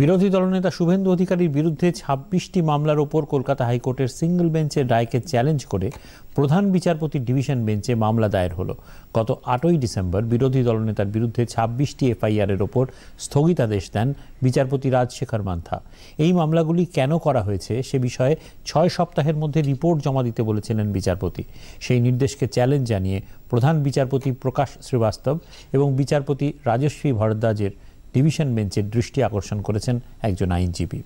বিরোধী দলনেতা শুভেন্দু অধিকারীর বিরুদ্ধে ছাব্বিশটি মামলার ওপর কলকাতা হাইকোর্টের সিঙ্গল বেঞ্চের রায়কে চ্যালেঞ্জ করে প্রধান বিচারপতি ডিভিশন বেঞ্চে মামলা দায়ের হলো গত আটই ডিসেম্বর বিরোধী দলনেতার বিরুদ্ধে ছাব্বিশটি এফআইআরের ওপর স্থগিতাদেশ দেন বিচারপতি রাজশেখর মান্থা এই মামলাগুলি কেন করা হয়েছে সে বিষয়ে ছয় সপ্তাহের মধ্যে রিপোর্ট জমা দিতে বলেছিলেন বিচারপতি সেই নির্দেশকে চ্যালেঞ্জ জানিয়ে প্রধান বিচারপতি প্রকাশ শ্রীবাস্তব এবং বিচারপতি রাজশ্রী ভরদ্বাজের ডিভিশন বেঞ্চের দৃষ্টি আকর্ষণ করেছেন একজন আইনজীবী